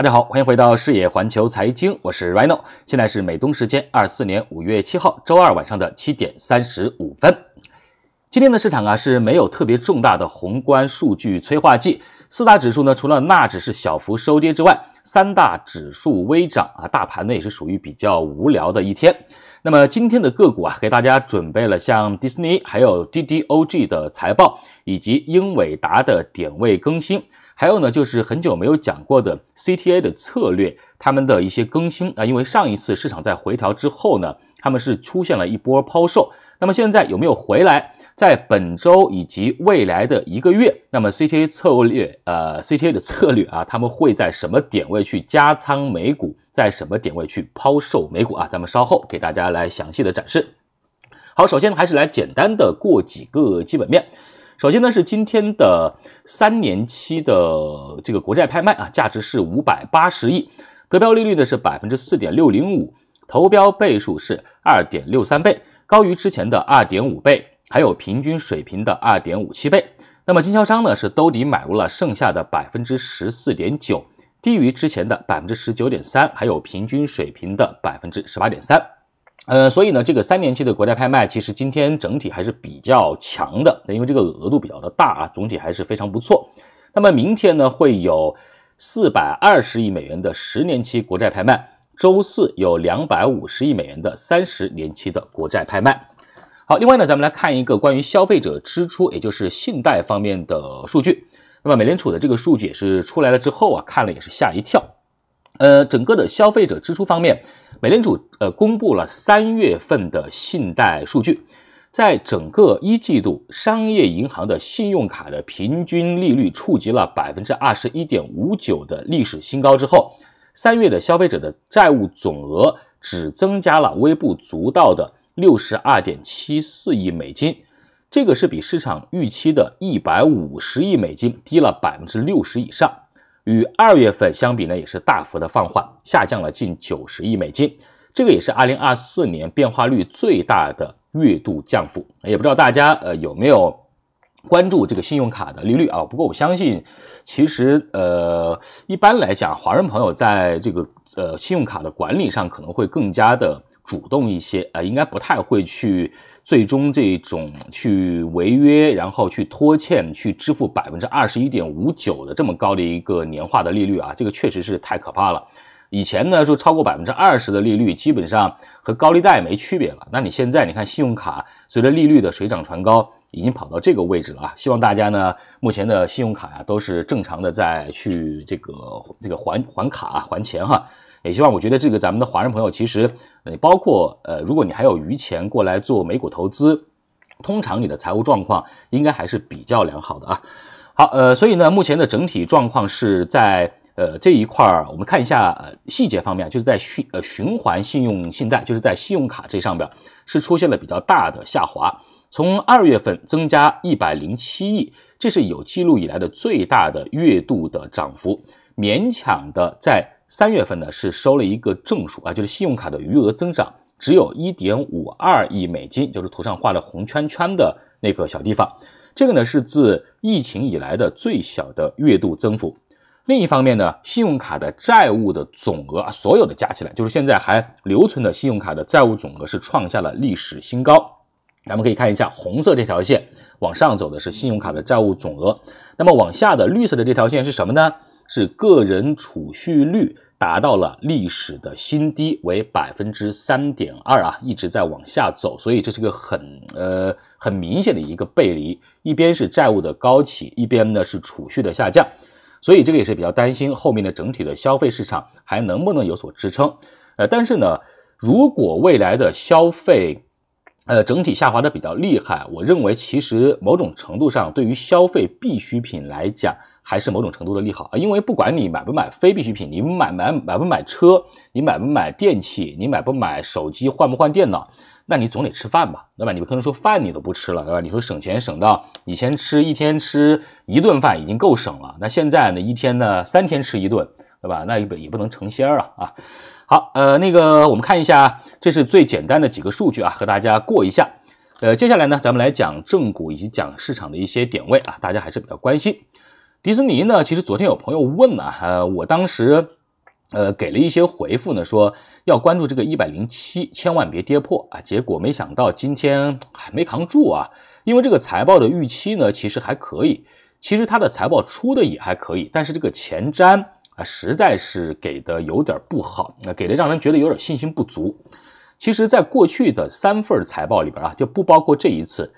大家好，欢迎回到视野环球财经，我是 Rino，现在是美东时间二四年五月七号周二晚上的七点三十五分。今天的市场啊是没有特别重大的宏观数据催化剂，四大指数呢除了纳指是小幅收跌之外，三大指数微涨啊，大盘呢也是属于比较无聊的一天。那么今天的个股啊，给大家准备了像迪士尼还有 DDOG 的财报，以及英伟达的点位更新。还有呢，就是很久没有讲过的 CTA 的策略，他们的一些更新啊，因为上一次市场在回调之后呢，他们是出现了一波抛售，那么现在有没有回来？在本周以及未来的一个月，那么 CTA 策略，呃，CTA 的策略啊，他们会在什么点位去加仓美股，在什么点位去抛售美股啊？咱们稍后给大家来详细的展示。好，首先还是来简单的过几个基本面。首先呢是今天的三年期的这个国债拍卖啊，价值是五百八十亿，得标利率呢是百分之四点六零五，投标倍数是二点六三倍，高于之前的二点五倍，还有平均水平的二点五七倍。那么经销商呢是兜底买入了剩下的百分之十四点九，低于之前的百分之十九点三，还有平均水平的百分之十八点三。呃，所以呢，这个三年期的国债拍卖其实今天整体还是比较强的，因为这个额度比较的大啊，总体还是非常不错。那么明天呢，会有四百二十亿美元的十年期国债拍卖，周四有两百五十亿美元的三十年期的国债拍卖。好，另外呢，咱们来看一个关于消费者支出，也就是信贷方面的数据。那么美联储的这个数据也是出来了之后啊，看了也是吓一跳。呃，整个的消费者支出方面，美联储呃公布了三月份的信贷数据，在整个一季度商业银行的信用卡的平均利率触及了百分之二十一点五九的历史新高之后，三月的消费者的债务总额只增加了微不足道的六十二点七四亿美金，这个是比市场预期的一百五十亿美金低了百分之六十以上。与二月份相比呢，也是大幅的放缓，下降了近九十亿美金，这个也是二零二四年变化率最大的月度降幅。也不知道大家呃有没有关注这个信用卡的利率啊？不过我相信，其实呃一般来讲，华人朋友在这个呃信用卡的管理上可能会更加的。主动一些，呃，应该不太会去最终这种去违约，然后去拖欠，去支付百分之二十一点五九的这么高的一个年化的利率啊，这个确实是太可怕了。以前呢说超过百分之二十的利率，基本上和高利贷没区别了。那你现在你看信用卡，随着利率的水涨船高，已经跑到这个位置了啊。希望大家呢，目前的信用卡呀都是正常的在去这个这个还还卡还钱哈。也希望我觉得这个咱们的华人朋友，其实呃，包括呃，如果你还有余钱过来做美股投资，通常你的财务状况应该还是比较良好的啊。好，呃，所以呢，目前的整体状况是在呃这一块儿，我们看一下呃细节方面，就是在循呃循环信用信贷，就是在信用卡这上边是出现了比较大的下滑，从二月份增加一百零七亿，这是有记录以来的最大的月度的涨幅，勉强的在。三月份呢是收了一个正数啊，就是信用卡的余额增长只有一点五二亿美金，就是图上画了红圈圈的那个小地方。这个呢是自疫情以来的最小的月度增幅。另一方面呢，信用卡的债务的总额，啊，所有的加起来，就是现在还留存的信用卡的债务总额是创下了历史新高。咱们可以看一下红色这条线往上走的是信用卡的债务总额，那么往下的绿色的这条线是什么呢？是个人储蓄率达到了历史的新低，为百分之三点二啊，一直在往下走，所以这是个很呃很明显的一个背离，一边是债务的高企，一边呢是储蓄的下降，所以这个也是比较担心后面的整体的消费市场还能不能有所支撑，呃，但是呢，如果未来的消费，呃整体下滑的比较厉害，我认为其实某种程度上对于消费必需品来讲。还是某种程度的利好啊，因为不管你买不买非必需品，你买买买不买车，你买不买电器，你买不买手机，换不换电脑，那你总得吃饭吧，对吧？你不可能说饭你都不吃了，对吧？你说省钱省到以前吃一天吃一顿饭已经够省了，那现在呢一天呢三天吃一顿，对吧？那也也不能成仙儿啊啊！好，呃，那个我们看一下，这是最简单的几个数据啊，和大家过一下。呃，接下来呢，咱们来讲正股以及讲市场的一些点位啊，大家还是比较关心。迪士尼呢，其实昨天有朋友问啊，呃，我当时，呃，给了一些回复呢，说要关注这个一百零七，千万别跌破啊。结果没想到今天还没扛住啊，因为这个财报的预期呢，其实还可以，其实它的财报出的也还可以，但是这个前瞻啊，实在是给的有点不好，那给的让人觉得有点信心不足。其实，在过去的三份财报里边啊，就不包括这一次，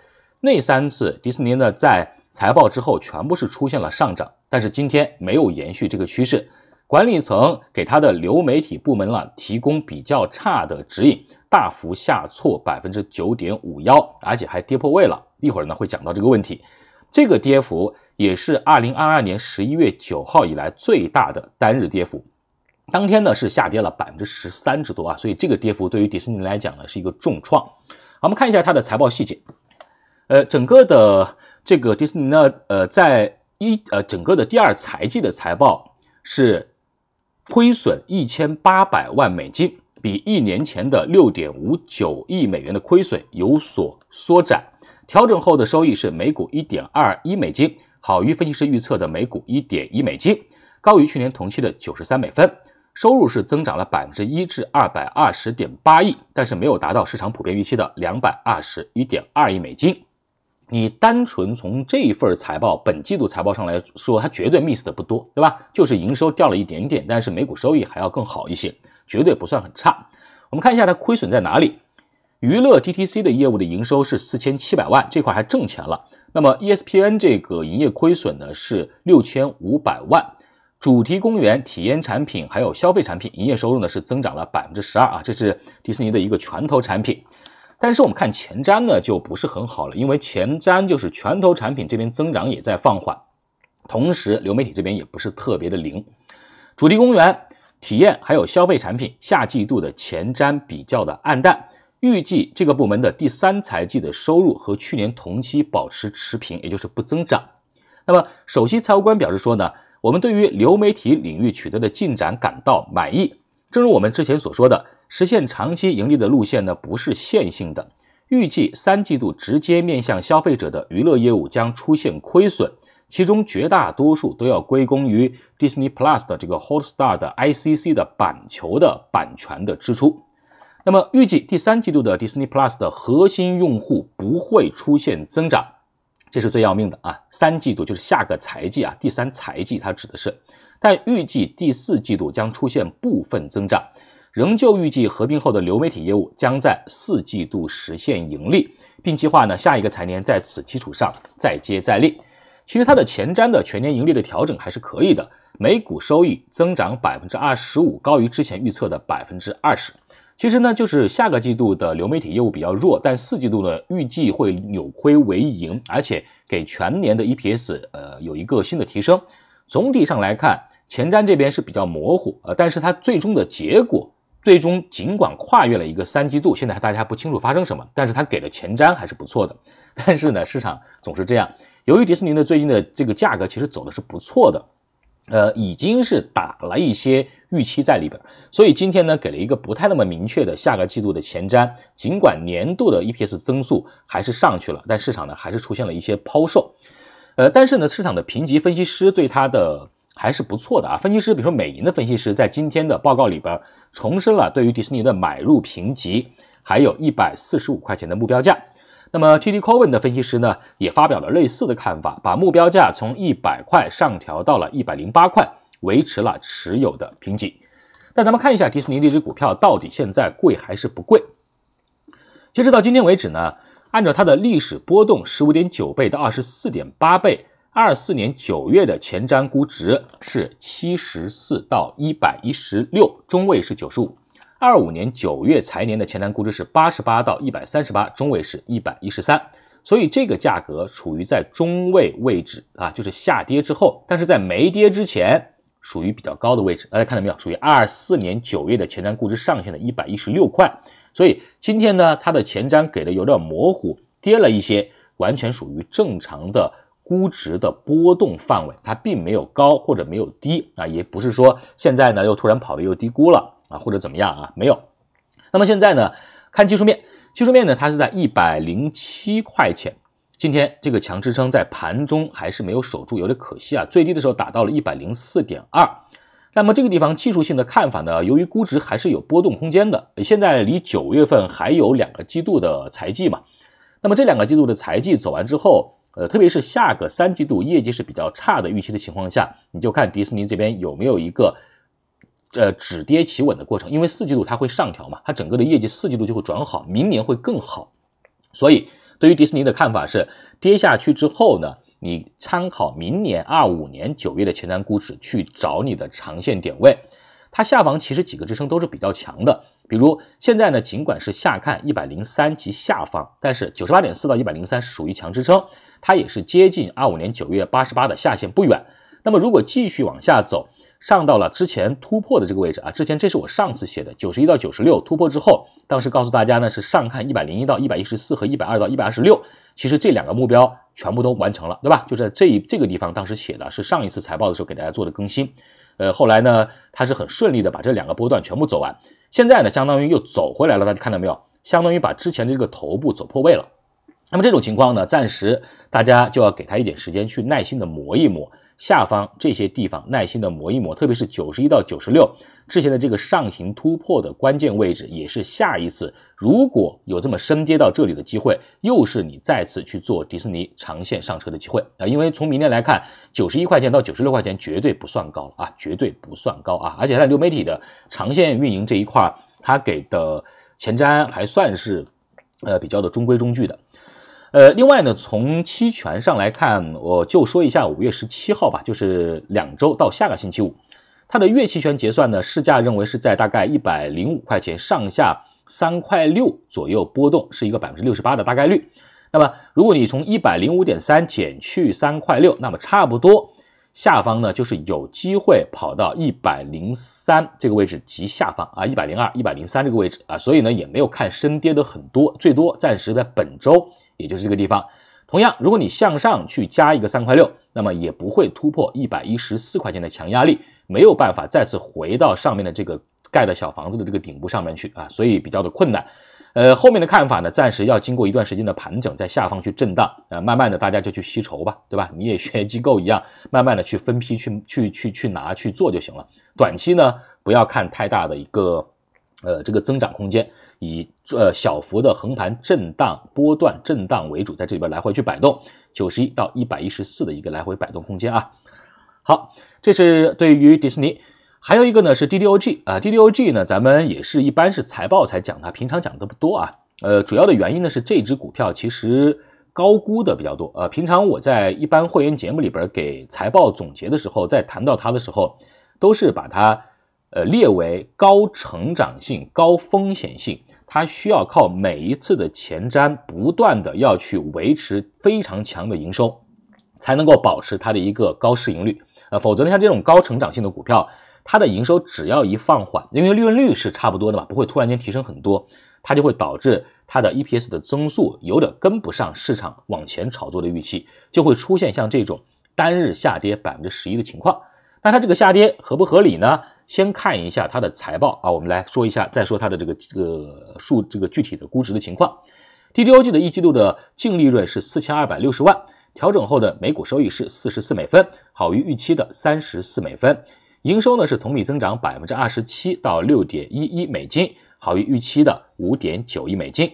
那三次迪士尼呢，在财报之后全部是出现了上涨，但是今天没有延续这个趋势。管理层给他的流媒体部门呢提供比较差的指引，大幅下挫百分之九点五幺，而且还跌破位了。一会儿呢会讲到这个问题。这个跌幅也是二零二二年十一月九号以来最大的单日跌幅。当天呢是下跌了百分之十三之多啊，所以这个跌幅对于迪士尼来讲呢是一个重创。好，我们看一下它的财报细节。呃，整个的。这个迪士尼呢，呃，在一呃整个的第二财季的财报是亏损一千八百万美金，比一年前的六点五九亿美元的亏损有所缩窄。调整后的收益是每股一点二一美金，好于分析师预测的每股一点一美金，高于去年同期的九十三美分。收入是增长了百分之一至二百二十点八亿，但是没有达到市场普遍预期的两百二十一点二亿美金。你单纯从这一份财报，本季度财报上来说，它绝对 miss 的不多，对吧？就是营收掉了一点点，但是每股收益还要更好一些，绝对不算很差。我们看一下它亏损在哪里。娱乐 DTC 的业务的营收是四千七百万，这块还挣钱了。那么 ESPN 这个营业亏损呢是六千五百万。主题公园体验产品还有消费产品营业收入呢是增长了百分之十二啊，这是迪士尼的一个拳头产品。但是我们看前瞻呢，就不是很好了，因为前瞻就是拳头产品这边增长也在放缓，同时流媒体这边也不是特别的灵，主题公园体验还有消费产品，下季度的前瞻比较的暗淡，预计这个部门的第三财季的收入和去年同期保持持平，也就是不增长。那么首席财务官表示说呢，我们对于流媒体领域取得的进展感到满意，正如我们之前所说的。实现长期盈利的路线呢，不是线性的。预计三季度直接面向消费者的娱乐业务将出现亏损，其中绝大多数都要归功于 Disney Plus 的这个 Hotstar 的 I C C 的版权的支出。那么，预计第三季度的 Disney Plus 的核心用户不会出现增长，这是最要命的啊！三季度就是下个财季啊，第三财季它指的是，但预计第四季度将出现部分增长。仍旧预计合并后的流媒体业务将在四季度实现盈利，并计划呢下一个财年在此基础上再接再厉。其实它的前瞻的全年盈利的调整还是可以的，每股收益增长百分之二十五，高于之前预测的百分之二十。其实呢，就是下个季度的流媒体业务比较弱，但四季度呢预计会扭亏为盈，而且给全年的 EPS 呃有一个新的提升。总体上来看，前瞻这边是比较模糊呃，但是它最终的结果。最终，尽管跨越了一个三季度，现在大家不清楚发生什么，但是他给的前瞻还是不错的。但是呢，市场总是这样，由于迪士尼的最近的这个价格其实走的是不错的，呃，已经是打了一些预期在里边，所以今天呢给了一个不太那么明确的下个季度的前瞻。尽管年度的 EPS 增速还是上去了，但市场呢还是出现了一些抛售。呃，但是呢，市场的评级分析师对它的。还是不错的啊！分析师，比如说美银的分析师，在今天的报告里边重申了对于迪士尼的买入评级，还有一百四十五块钱的目标价。那么，TD Cowen 的分析师呢，也发表了类似的看法，把目标价从一百块上调到了一百零八块，维持了持有的评级。那咱们看一下迪士尼这只股票到底现在贵还是不贵？截止到今天为止呢，按照它的历史波动，十五点九倍到二十四点八倍。二四年九月的前瞻估值是七十四到一百一十六，中位是九十五。二五年九月财年的前瞻估值是八十八到一百三十八，中位是一百一十三。所以这个价格处于在中位位置啊，就是下跌之后，但是在没跌之前，属于比较高的位置。大家看到没有？属于二四年九月的前瞻估值上限的一百一十六块。所以今天呢，它的前瞻给的有点模糊，跌了一些，完全属于正常的。估值的波动范围，它并没有高或者没有低啊，也不是说现在呢又突然跑的又低估了啊，或者怎么样啊，没有。那么现在呢，看技术面，技术面呢它是在一百零七块钱，今天这个强支撑在盘中还是没有守住，有点可惜啊。最低的时候达到了一百零四点二，那么这个地方技术性的看法呢，由于估值还是有波动空间的，现在离九月份还有两个季度的财季嘛，那么这两个季度的财季走完之后。呃，特别是下个三季度业绩是比较差的预期的情况下，你就看迪士尼这边有没有一个，呃，止跌企稳的过程。因为四季度它会上调嘛，它整个的业绩四季度就会转好，明年会更好。所以对于迪士尼的看法是，跌下去之后呢，你参考明年二五年九月的前瞻估值去找你的长线点位。它下方其实几个支撑都是比较强的，比如现在呢，尽管是下看一百零三及下方，但是九十八点四到一百零三是属于强支撑。它也是接近二五年九月八十八的下限不远。那么如果继续往下走，上到了之前突破的这个位置啊，之前这是我上次写的九十一到九十六突破之后，当时告诉大家呢是上看一百零一到一百一十四和一百二到一百二十六，其实这两个目标全部都完成了，对吧？就在这这个地方当时写的是上一次财报的时候给大家做的更新，呃，后来呢它是很顺利的把这两个波段全部走完，现在呢相当于又走回来了，大家看到没有？相当于把之前的这个头部走破位了。那么这种情况呢，暂时大家就要给他一点时间去耐心的磨一磨下方这些地方，耐心的磨一磨，特别是九十一到九十六之前的这个上行突破的关键位置，也是下一次如果有这么深跌到这里的机会，又是你再次去做迪士尼长线上车的机会啊！因为从明天来看，九十一块钱到九十六块钱绝对不算高啊，绝对不算高啊！而且在流媒体的长线运营这一块，它给的前瞻还算是呃比较的中规中矩的。呃，另外呢，从期权上来看，我就说一下五月十七号吧，就是两周到下个星期五，它的月期权结算呢，市价认为是在大概一百零五块钱上下三块六左右波动，是一个百分之六十八的大概率。那么，如果你从一百零五点三减去三块六，那么差不多。下方呢，就是有机会跑到一百零三这个位置及下方啊，一百零二、一百零三这个位置啊，所以呢，也没有看升跌的很多，最多暂时在本周，也就是这个地方。同样，如果你向上去加一个三块六，那么也不会突破一百一十四块钱的强压力，没有办法再次回到上面的这个盖的小房子的这个顶部上面去啊，所以比较的困难。呃，后面的看法呢？暂时要经过一段时间的盘整，在下方去震荡啊，慢慢的大家就去吸筹吧，对吧？你也学机构一样，慢慢的去分批去去去去拿去做就行了。短期呢，不要看太大的一个，呃，这个增长空间，以呃小幅的横盘震荡、波段震荡为主，在这里边来回去摆动，九十一到一百一十四的一个来回摆动空间啊。好，这是对于迪士尼。还有一个呢是 DDOG 啊，DDOG 呢，咱们也是一般是财报才讲它，平常讲的不多啊。呃，主要的原因呢是这只股票其实高估的比较多呃，平常我在一般会员节目里边给财报总结的时候，在谈到它的时候，都是把它呃列为高成长性、高风险性，它需要靠每一次的前瞻不断的要去维持非常强的营收，才能够保持它的一个高市盈率呃，否则呢像这种高成长性的股票。它的营收只要一放缓，因为利润率是差不多的嘛，不会突然间提升很多，它就会导致它的 EPS 的增速有点跟不上市场往前炒作的预期，就会出现像这种单日下跌百分之十一的情况。那它这个下跌合不合理呢？先看一下它的财报啊，我们来说一下，再说它的这个这个数这个具体的估值的情况。d g o g 的一季度的净利润是四千二百六十万，调整后的每股收益是四十四美分，好于预期的三十四美分。营收呢是同比增长百分之二十七到六点一一美金，好于预期的五点九亿美金，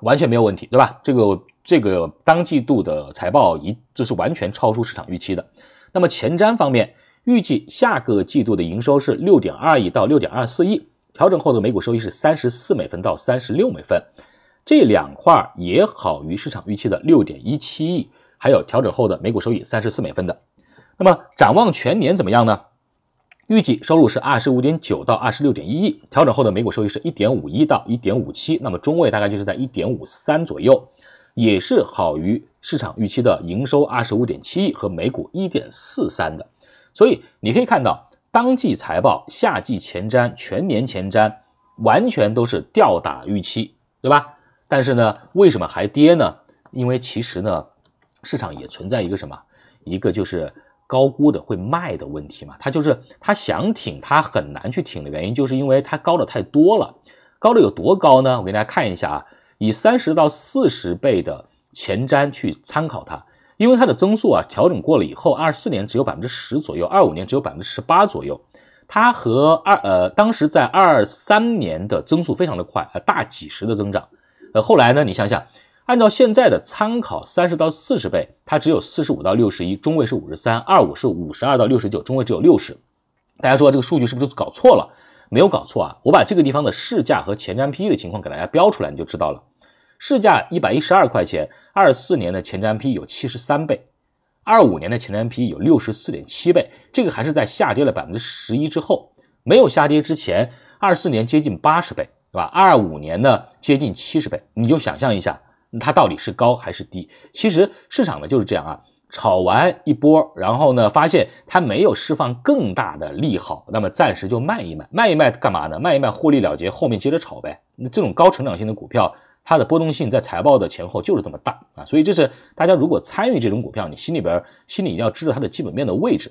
完全没有问题，对吧？这个这个当季度的财报一，这是完全超出市场预期的。那么前瞻方面，预计下个季度的营收是六点二亿到六点二四亿，调整后的每股收益是三十四美分到三十六美分，这两块也好于市场预期的六点一七亿，还有调整后的每股收益三十四美分的。那么展望全年怎么样呢？预计收入是二十五点九到二十六点一亿，调整后的每股收益是一点五一到一点五七，那么中位大概就是在一点五三左右，也是好于市场预期的营收二十五点七亿和每股一点四三的。所以你可以看到，当季财报、夏季前瞻、全年前瞻，完全都是吊打预期，对吧？但是呢，为什么还跌呢？因为其实呢，市场也存在一个什么？一个就是。高估的会卖的问题嘛，它就是它想挺它很难去挺的原因，就是因为它高的太多了，高的有多高呢？我给大家看一下啊，以三十到四十倍的前瞻去参考它，因为它的增速啊调整过了以后，二四年只有百分之十左右，二五年只有百分之十八左右，它和二呃当时在二三年的增速非常的快啊，大几十的增长，呃后来呢你想想。按照现在的参考三十到四十倍，它只有四十五到六十一，中位是五十三，二五是五十二到六十九，中位只有六十。大家说这个数据是不是搞错了？没有搞错啊！我把这个地方的市价和前瞻 PE 的情况给大家标出来，你就知道了。市价一百一十二块钱，二四年的前瞻 PE 有七十三倍，二五年的前瞻 PE 有六十四点七倍。这个还是在下跌了百分之十一之后，没有下跌之前，二四年接近八十倍，对吧？二五年的接近七十倍。你就想象一下。它到底是高还是低？其实市场呢就是这样啊，炒完一波，然后呢发现它没有释放更大的利好，那么暂时就卖一卖，卖一卖干嘛呢？卖一卖获利了结，后面接着炒呗。那这种高成长性的股票，它的波动性在财报的前后就是这么大啊，所以这是大家如果参与这种股票，你心里边心里一定要知道它的基本面的位置，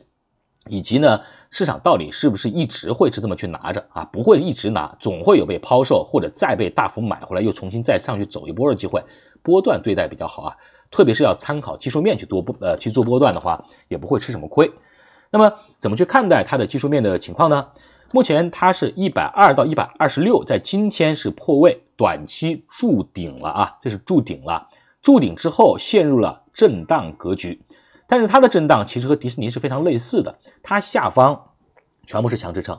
以及呢市场到底是不是一直会是这么去拿着啊？不会一直拿，总会有被抛售或者再被大幅买回来又重新再上去走一波的机会。波段对待比较好啊，特别是要参考技术面去做波呃去做波段的话，也不会吃什么亏。那么怎么去看待它的技术面的情况呢？目前它是一百二到一百二十六，在今天是破位，短期筑顶了啊，这是筑顶了。筑顶之后陷入了震荡格局，但是它的震荡其实和迪士尼是非常类似的，它下方全部是强支撑，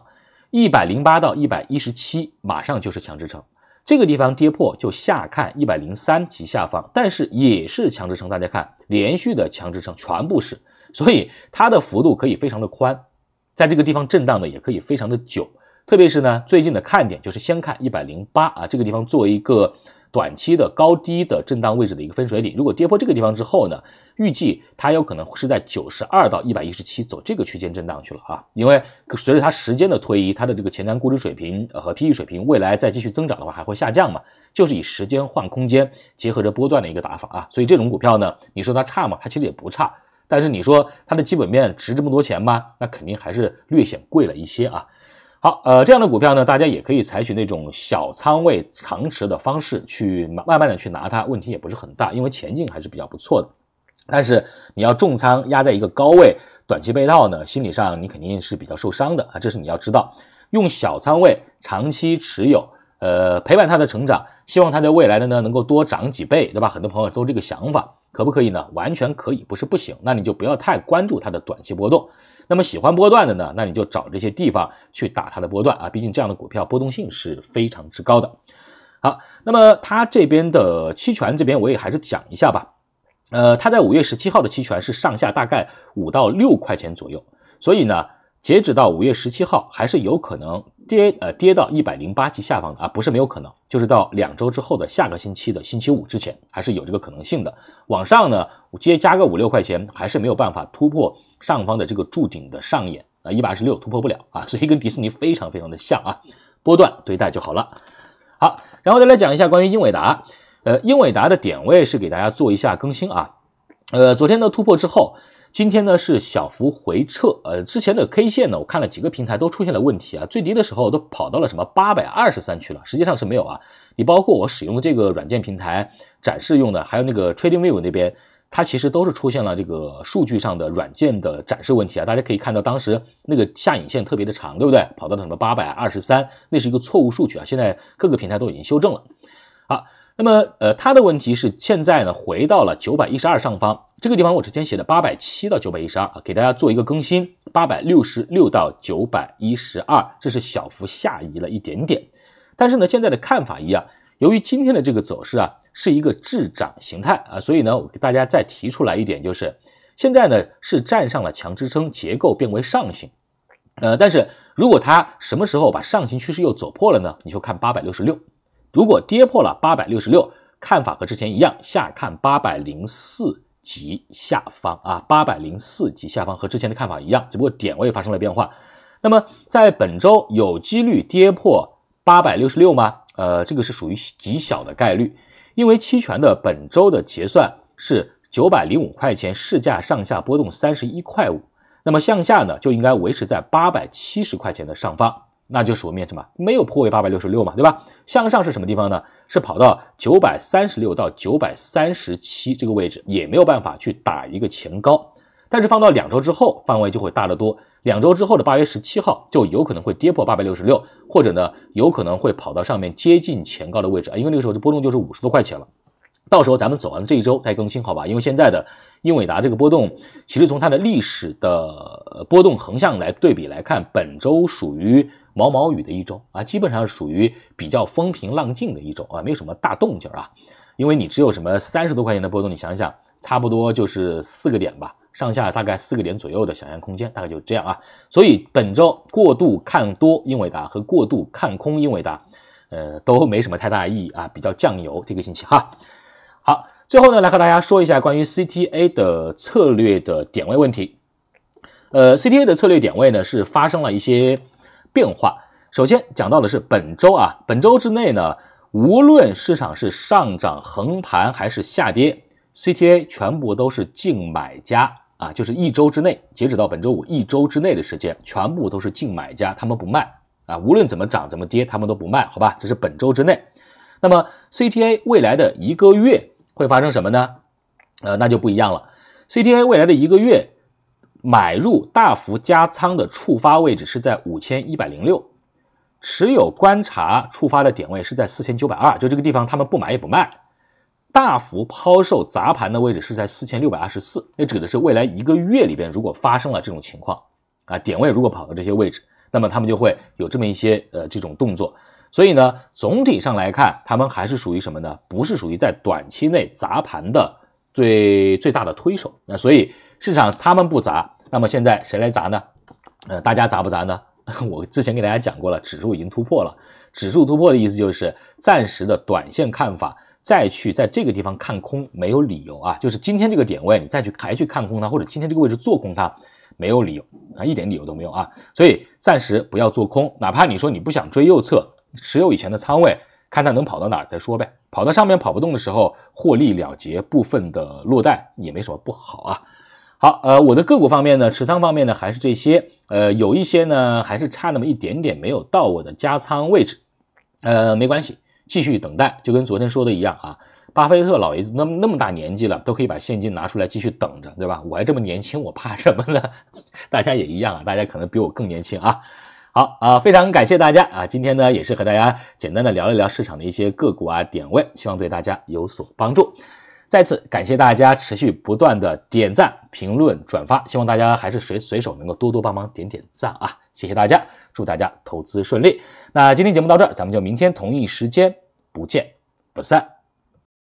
一百零八到一百一十七马上就是强支撑。这个地方跌破就下看一百零三及下方，但是也是强支撑，大家看连续的强支撑全部是，所以它的幅度可以非常的宽，在这个地方震荡的也可以非常的久，特别是呢最近的看点就是先看一百零八啊，这个地方做一个。短期的高低的震荡位置的一个分水岭，如果跌破这个地方之后呢，预计它有可能是在九十二到一百一十七走这个区间震荡去了啊，因为随着它时间的推移，它的这个前瞻估值水平和 PE 水平未来再继续增长的话还会下降嘛，就是以时间换空间，结合着波段的一个打法啊，所以这种股票呢，你说它差吗？它其实也不差，但是你说它的基本面值这么多钱吗？那肯定还是略显贵了一些啊。好，呃，这样的股票呢，大家也可以采取那种小仓位长持的方式去慢慢的去拿它，问题也不是很大，因为前景还是比较不错的。但是你要重仓压在一个高位，短期被套呢，心理上你肯定是比较受伤的啊，这是你要知道，用小仓位长期持有。呃，陪伴他的成长，希望他在未来的呢能够多涨几倍，对吧？很多朋友都这个想法，可不可以呢？完全可以，不是不行。那你就不要太关注它的短期波动。那么喜欢波段的呢，那你就找这些地方去打它的波段啊，毕竟这样的股票波动性是非常之高的。好，那么它这边的期权这边我也还是讲一下吧。呃，它在五月十七号的期权是上下大概五到六块钱左右，所以呢。截止到五月十七号，还是有可能跌呃跌到一百零八级下方的啊，不是没有可能，就是到两周之后的下个星期的星期五之前，还是有这个可能性的。往上呢，接加个五六块钱，还是没有办法突破上方的这个柱顶的上沿啊，一百二十六突破不了啊，所以跟迪士尼非常非常的像啊，波段对待就好了。好，然后再来讲一下关于英伟达，呃，英伟达的点位是给大家做一下更新啊，呃，昨天的突破之后。今天呢是小幅回撤，呃，之前的 K 线呢，我看了几个平台都出现了问题啊，最低的时候都跑到了什么八百二十三去了，实际上是没有啊。你包括我使用的这个软件平台展示用的，还有那个 TradingView 那边，它其实都是出现了这个数据上的软件的展示问题啊。大家可以看到当时那个下影线特别的长，对不对？跑到了什么八百二十三，那是一个错误数据啊。现在各个平台都已经修正了，啊。那么，呃，他的问题是现在呢回到了九百一十二上方这个地方，我之前写的八百七到九百一十二啊，给大家做一个更新，八百六十六到九百一十二，这是小幅下移了一点点。但是呢，现在的看法一样，由于今天的这个走势啊是一个滞涨形态啊，所以呢，我给大家再提出来一点，就是现在呢是站上了强支撑，结构变为上行。呃，但是如果它什么时候把上行趋势又走破了呢？你就看八百六十六。如果跌破了八百六十六，看法和之前一样，下看八百零四级下方啊，八百零四级下方和之前的看法一样，只不过点位发生了变化。那么在本周有几率跌破八百六十六吗？呃，这个是属于极小的概率，因为期权的本周的结算是九百零五块钱，市价上下波动三十一块五，那么向下呢就应该维持在八百七十块钱的上方。那就是我面什么没有破位八百六十六嘛，对吧？向上是什么地方呢？是跑到九百三十六到九百三十七这个位置，也没有办法去打一个前高。但是放到两周之后，范围就会大得多。两周之后的八月十七号，就有可能会跌破八百六十六，或者呢，有可能会跑到上面接近前高的位置啊，因为那个时候的波动就是五十多块钱了。到时候咱们走完这一周再更新好吧？因为现在的英伟达这个波动，其实从它的历史的波动横向来对比来看，本周属于。毛毛雨的一周啊，基本上属于比较风平浪静的一周啊，没有什么大动静啊。因为你只有什么三十多块钱的波动，你想想，差不多就是四个点吧，上下大概四个点左右的想象空间，大概就这样啊。所以本周过度看多英伟达和过度看空英伟达，呃，都没什么太大意义啊，比较酱油这个星期哈。好，最后呢，来和大家说一下关于 CTA 的策略的点位问题。呃，CTA 的策略点位呢，是发生了一些。变化，首先讲到的是本周啊，本周之内呢，无论市场是上涨、横盘还是下跌，CTA 全部都是净买家啊，就是一周之内，截止到本周五，一周之内的时间，全部都是净买家，他们不卖啊，无论怎么涨、怎么跌，他们都不卖，好吧？这是本周之内。那么 CTA 未来的一个月会发生什么呢？呃，那就不一样了，CTA 未来的一个月。买入大幅加仓的触发位置是在五千一百零六，持有观察触发的点位是在四千九百二，就这个地方他们不买也不卖。大幅抛售砸盘的位置是在四千六百二十四，那指的是未来一个月里边如果发生了这种情况啊，点位如果跑到这些位置，那么他们就会有这么一些呃这种动作。所以呢，总体上来看，他们还是属于什么呢？不是属于在短期内砸盘的最最大的推手。那所以。市场他们不砸，那么现在谁来砸呢？呃，大家砸不砸呢？我之前给大家讲过了，指数已经突破了。指数突破的意思就是暂时的短线看法，再去在这个地方看空没有理由啊。就是今天这个点位，你再去还去看空它，或者今天这个位置做空它，没有理由啊，一点理由都没有啊。所以暂时不要做空，哪怕你说你不想追右侧，持有以前的仓位，看它能跑到哪儿再说呗。跑到上面跑不动的时候，获利了结部分的落袋也没什么不好啊。好，呃，我的个股方面呢，持仓方面呢，还是这些，呃，有一些呢，还是差那么一点点，没有到我的加仓位置，呃，没关系，继续等待，就跟昨天说的一样啊，巴菲特老爷子那么那么大年纪了，都可以把现金拿出来继续等着，对吧？我还这么年轻，我怕什么呢？大家也一样啊，大家可能比我更年轻啊。好啊，非常感谢大家啊，今天呢，也是和大家简单的聊一聊市场的一些个股啊点位，希望对大家有所帮助。再次感谢大家持续不断的点赞、评论、转发，希望大家还是随随手能够多多帮忙点点赞啊！谢谢大家，祝大家投资顺利。那今天节目到这，儿，咱们就明天同一时间不见不散。